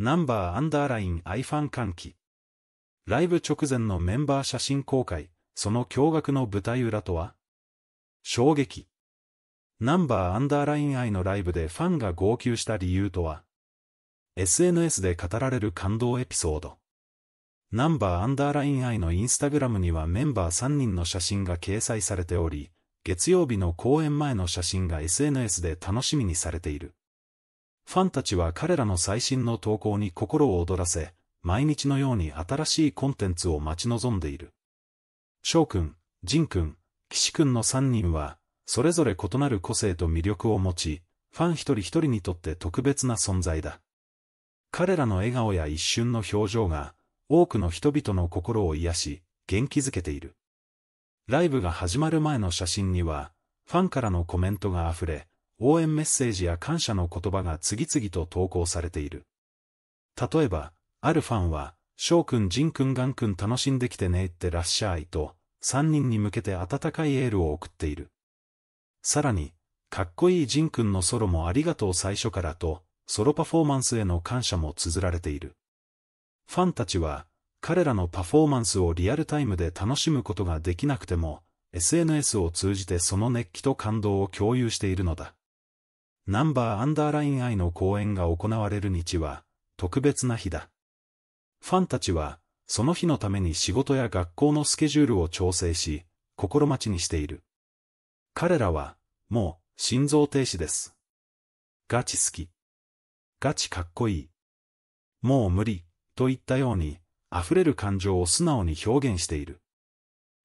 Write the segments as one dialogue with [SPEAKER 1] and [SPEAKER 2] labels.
[SPEAKER 1] ナンバーアンダーライン iFan 歓喜。ライブ直前のメンバー写真公開、その驚愕の舞台裏とは衝撃。ナンバーアンダーラインイのライブでファンが号泣した理由とは ?SNS で語られる感動エピソード。ナンバーアンダーラインイのインスタグラムにはメンバー3人の写真が掲載されており、月曜日の公演前の写真が SNS で楽しみにされている。ファンたちは彼らの最新の投稿に心を躍らせ、毎日のように新しいコンテンツを待ち望んでいる。翔くん、仁くん、岸くんの3人は、それぞれ異なる個性と魅力を持ち、ファン一人一人にとって特別な存在だ。彼らの笑顔や一瞬の表情が、多くの人々の心を癒し、元気づけている。ライブが始まる前の写真には、ファンからのコメントが溢れ、応援メッセージや感謝の言葉が次々と投稿されている。例えば、あるファンは、翔くん、仁くん、ガンくん楽しんできてねってらっしゃいと、3人に向けて温かいエールを送っている。さらに、かっこいい仁くんのソロもありがとう最初からと、ソロパフォーマンスへの感謝も綴られている。ファンたちは、彼らのパフォーマンスをリアルタイムで楽しむことができなくても、SNS を通じてその熱気と感動を共有しているのだ。ナンバーアンダーライン愛の公演が行われる日は、特別な日だ。ファンたちは、その日のために仕事や学校のスケジュールを調整し、心待ちにしている。彼らは、もう、心臓停止です。ガチ好き。ガチかっこいい。もう無理、といったように、溢れる感情を素直に表現している。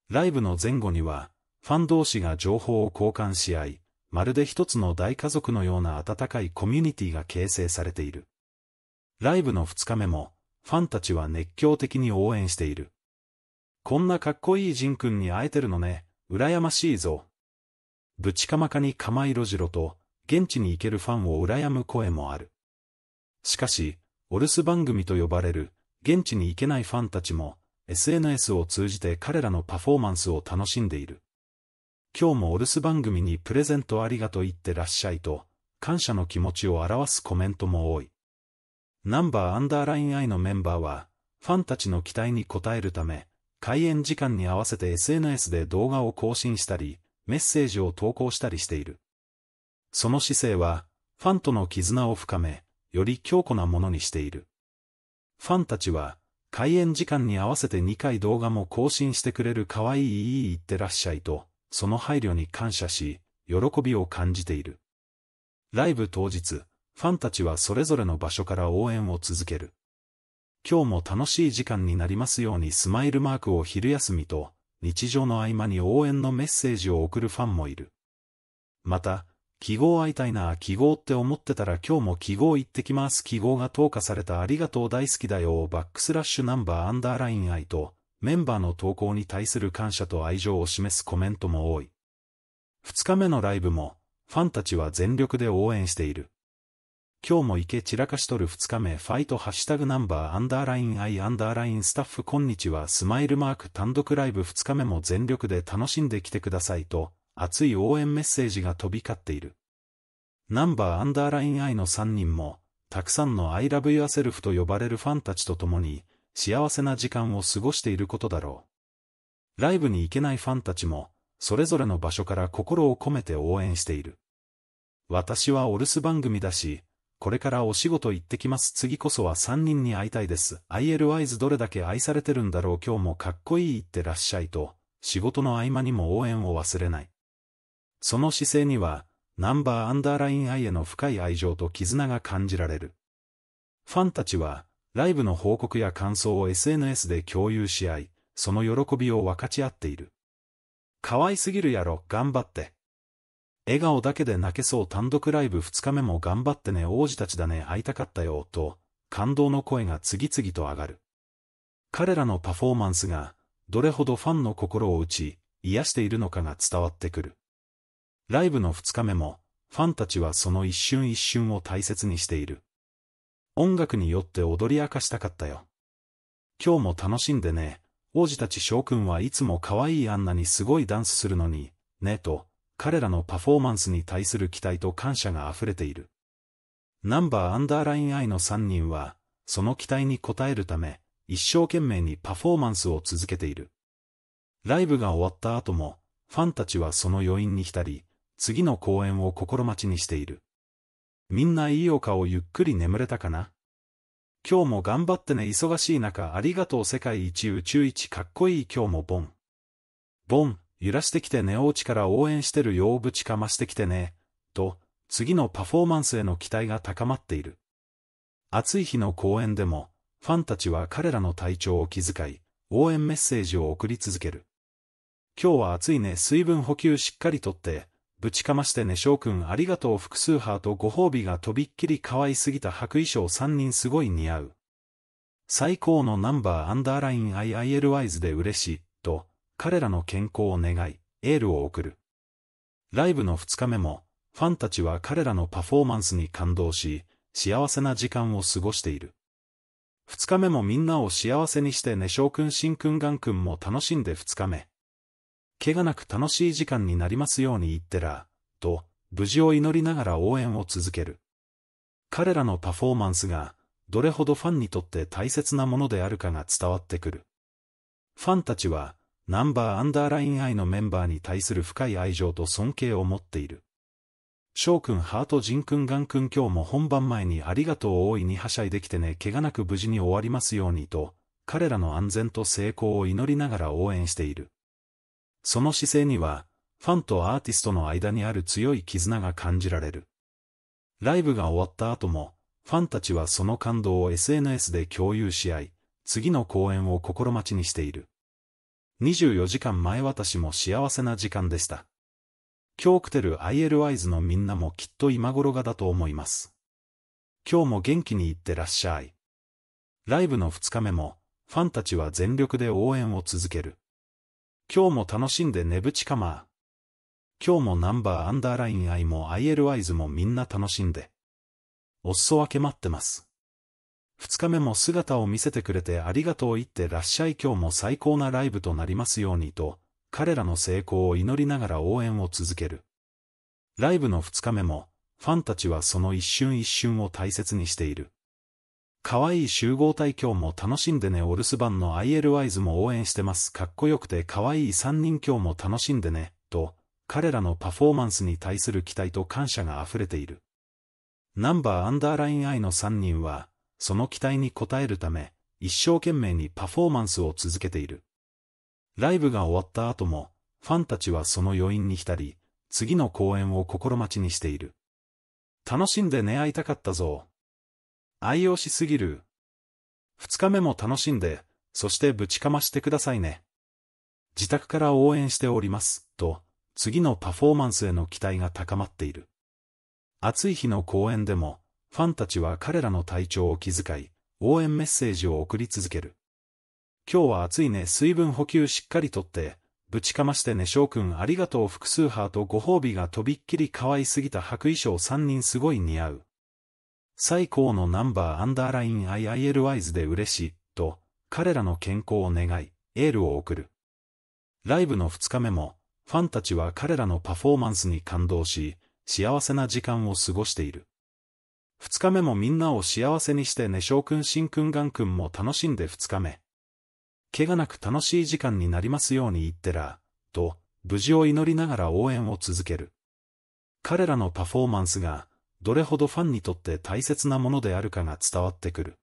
[SPEAKER 1] ライブの前後には、ファン同士が情報を交換し合い、まるで一つの大家族のような温かいコミュニティが形成されている。ライブの2日目も、ファンたちは熱狂的に応援している。こんなかっこいいジン君に会えてるのね、羨ましいぞ。ぶちかまかに釜色白と、現地に行けるファンを羨む声もある。しかし、お留守番組と呼ばれる、現地に行けないファンたちも、SNS を通じて彼らのパフォーマンスを楽しんでいる。今日もお留守番組にプレゼントありがとう言ってらっしゃいと、感謝の気持ちを表すコメントも多い。ナンバーアンダーライン I のメンバーは、ファンたちの期待に応えるため、開演時間に合わせて SNS で動画を更新したり、メッセージを投稿したりしている。その姿勢は、ファンとの絆を深め、より強固なものにしている。ファンたちは、開演時間に合わせて2回動画も更新してくれる可愛いいいいってらっしゃいと、その配慮に感謝し、喜びを感じている。ライブ当日、ファンたちはそれぞれの場所から応援を続ける。今日も楽しい時間になりますようにスマイルマークを昼休みと、日常の合間に応援のメッセージを送るファンもいる。また、記号会いたいな記号って思ってたら今日も記号行ってきます記号が投下されたありがとう大好きだよバックスラッシュナンバーアンダーライン愛と、メンバーの投稿に対する感謝と愛情を示すコメントも多い。2日目のライブも、ファンたちは全力で応援している。今日も池散らかしとる2日目ファイトハッシュタグナンバーアンダーラインアイアンダーラインスタッフこんにちはスマイルマーク単独ライブ2日目も全力で楽しんできてくださいと熱い応援メッセージが飛び交っている。ナンバーアンダーラインアイの3人もたくさんの I love yourself と呼ばれるファンたちと共に幸せな時間を過ごしていることだろう。ライブに行けないファンたちも、それぞれの場所から心を込めて応援している。私はお留守番組だし、これからお仕事行ってきます次こそは3人に会いたいです。ILYs どれだけ愛されてるんだろう今日もかっこいいってらっしゃいと、仕事の合間にも応援を忘れない。その姿勢には、ナンバーアンダーライン愛への深い愛情と絆が感じられる。ファンたちは、ライブの報告や感想を SNS で共有し合い、その喜びを分かち合っている。可愛すぎるやろ、頑張って。笑顔だけで泣けそう単独ライブ2日目も頑張ってね王子たちだね会いたかったよと、感動の声が次々と上がる。彼らのパフォーマンスが、どれほどファンの心を打ち、癒しているのかが伝わってくる。ライブの2日目も、ファンたちはその一瞬一瞬を大切にしている。音楽によって踊り明かしたかったよ。今日も楽しんでね。王子たち将君はいつも可愛いあんなにすごいダンスするのに、ねと、彼らのパフォーマンスに対する期待と感謝が溢れている。ナンバーアンダーライン I の3人は、その期待に応えるため、一生懸命にパフォーマンスを続けている。ライブが終わった後も、ファンたちはその余韻に浸り、次の公演を心待ちにしている。みんないいお顔ゆっくり眠れたかな今日も頑張ってね忙しい中ありがとう世界一宇宙一かっこいい今日もボン。ボン、揺らしてきて寝落ちから応援してるようぶちかましてきてね、と、次のパフォーマンスへの期待が高まっている。暑い日の公演でも、ファンたちは彼らの体調を気遣い、応援メッセージを送り続ける。今日は暑いね水分補給しっかりとって、ぶちかましてね翔くんありがとう複数派とご褒美がとびっきり可愛すぎた白衣装三人すごい似合う。最高のナンバーアンダーライン i i l イ s で嬉しい、と、彼らの健康を願い、エールを送る。ライブの二日目も、ファンたちは彼らのパフォーマンスに感動し、幸せな時間を過ごしている。二日目もみんなを幸せにしてね翔くんしんくんがんくんも楽しんで二日目。怪我なく楽しい時間になりますように言ってら、と、無事を祈りながら応援を続ける。彼らのパフォーマンスが、どれほどファンにとって大切なものであるかが伝わってくる。ファンたちは、ナンバーアンダーラインアイのメンバーに対する深い愛情と尊敬を持っている。翔くんハートジンくんガンくん今日も本番前にありがとう大いにはしゃいできてね怪我なく無事に終わりますようにと、彼らの安全と成功を祈りながら応援している。その姿勢には、ファンとアーティストの間にある強い絆が感じられる。ライブが終わった後も、ファンたちはその感動を SNS で共有し合い、次の公演を心待ちにしている。24時間前私も幸せな時間でした。今日来てる ILYs のみんなもきっと今頃がだと思います。今日も元気にいってらっしゃい。ライブの2日目も、ファンたちは全力で応援を続ける。今日も楽しんでねぶちかま今日もナンバーアンダーライン愛も IL アイズもみんな楽しんで。おっそ分け待ってます。二日目も姿を見せてくれてありがとう言ってらっしゃい今日も最高なライブとなりますようにと、彼らの成功を祈りながら応援を続ける。ライブの二日目も、ファンたちはその一瞬一瞬を大切にしている。可愛い集合体今日も楽しんでね。お留守番の IL ワイズも応援してます。かっこよくて可愛い3人今日も楽しんでね。と、彼らのパフォーマンスに対する期待と感謝が溢れている。ナンバーアンダーライン I の3人は、その期待に応えるため、一生懸命にパフォーマンスを続けている。ライブが終わった後も、ファンたちはその余韻に浸り、次の公演を心待ちにしている。楽しんで寝会いたかったぞ。愛用しすぎる。二日目も楽しんで、そしてぶちかましてくださいね。自宅から応援しております、と、次のパフォーマンスへの期待が高まっている。暑い日の公演でも、ファンたちは彼らの体調を気遣い、応援メッセージを送り続ける。今日は暑いね、水分補給しっかりとって、ぶちかましてね、翔くんありがとう複数派とご褒美がとびっきり可愛すぎた白衣装三人すごい似合う。最高のナンバーアンダーライン i i l ルワ s ズで嬉しい、と、彼らの健康を願い、エールを送る。ライブの2日目も、ファンたちは彼らのパフォーマンスに感動し、幸せな時間を過ごしている。2日目もみんなを幸せにしてネショウくんン君くんがくんも楽しんで2日目。怪我なく楽しい時間になりますように言ってら、と、無事を祈りながら応援を続ける。彼らのパフォーマンスが、どれほどファンにとって大切なものであるかが伝わってくる。